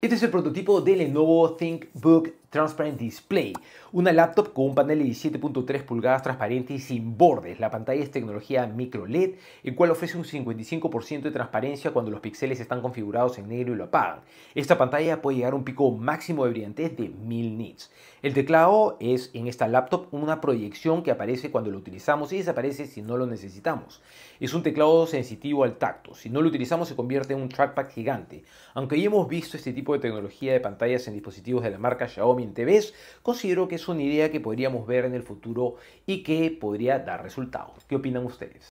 Este es el prototipo del nuevo ThinkBook Transparent Display, una laptop con un panel de 17.3 pulgadas transparente y sin bordes. La pantalla es tecnología micro LED, el cual ofrece un 55% de transparencia cuando los píxeles están configurados en negro y lo apagan. Esta pantalla puede llegar a un pico máximo de brillantez de 1000 nits. El teclado es en esta laptop una proyección que aparece cuando lo utilizamos y desaparece si no lo necesitamos. Es un teclado sensitivo al tacto, si no lo utilizamos se convierte en un trackpad gigante. Aunque ya hemos visto este tipo de tecnología de pantallas en dispositivos de la marca Xiaomi Ves, considero que es una idea que podríamos ver en el futuro y que podría dar resultados. ¿Qué opinan ustedes?